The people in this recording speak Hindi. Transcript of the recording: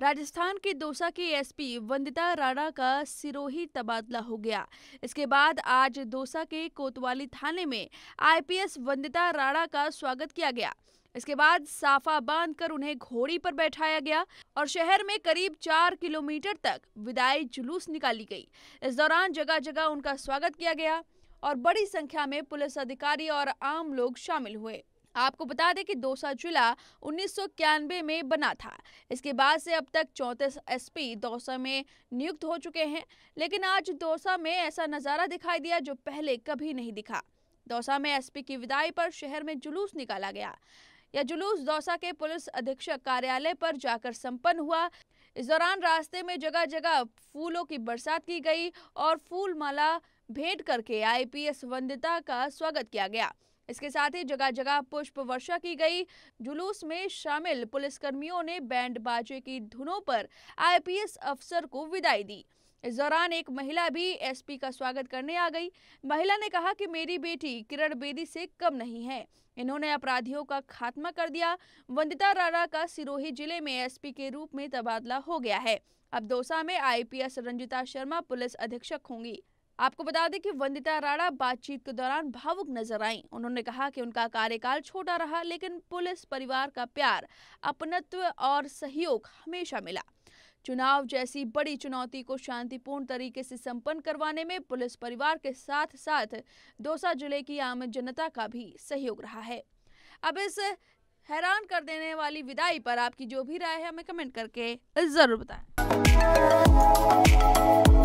राजस्थान के दौसा के एसपी वंदिता राणा का सिरोही तबादला हो गया इसके बाद आज दौसा के कोतवाली थाने में आईपीएस वंदिता राणा का स्वागत किया गया इसके बाद साफा बांध कर उन्हें घोड़ी पर बैठाया गया और शहर में करीब चार किलोमीटर तक विदाई जुलूस निकाली गई इस दौरान जगह जगह उनका स्वागत किया गया और बड़ी संख्या में पुलिस अधिकारी और आम लोग शामिल हुए आपको बता दें कि दौसा जिला उन्नीस में बना था इसके बाद से अब तक चौंतीस एसपी दौसा में नियुक्त हो चुके हैं लेकिन आज दौसा में ऐसा नज़ारा दिखाई दिया जो पहले कभी नहीं दिखा दौसा में एसपी की विदाई पर शहर में जुलूस निकाला गया यह जुलूस दौसा के पुलिस अधीक्षक कार्यालय पर जाकर संपन्न हुआ इस दौरान रास्ते में जगह जगह फूलों की बरसात की गई और फूल माला भेंट करके आईपीएस वंदिता का स्वागत किया गया इसके साथ ही जगह जगह पुष्प वर्षा की गई जुलूस में शामिल पुलिसकर्मियों ने बैंड बाजे की धुनों पर आईपीएस अफसर को विदाई दी इस दौरान एक महिला भी एसपी का स्वागत करने आ गई महिला ने कहा कि मेरी बेटी किरण बेदी से कम नहीं है इन्होंने अपराधियों का खात्मा कर दिया वंदिता राणा का सिरोही जिले में एसपी के रूप में तबादला हो गया है अब दोसा में आईपीएस रंजिता शर्मा पुलिस अधीक्षक होंगी आपको बता दें कि वंदिता राणा बातचीत के दौरान भावुक नजर आई उन्होंने कहा कि उनका कार्यकाल छोटा रहा लेकिन पुलिस परिवार का प्यार अपनत्व और सहयोग हमेशा मिला चुनाव जैसी बड़ी चुनौती को शांतिपूर्ण तरीके से संपन्न करवाने में पुलिस परिवार के साथ साथ दौसा जिले की आम जनता का भी सहयोग रहा है अब इस हैरान कर देने वाली विदाई पर आपकी जो भी राय है हमें कमेंट करके ज़रूर बताएं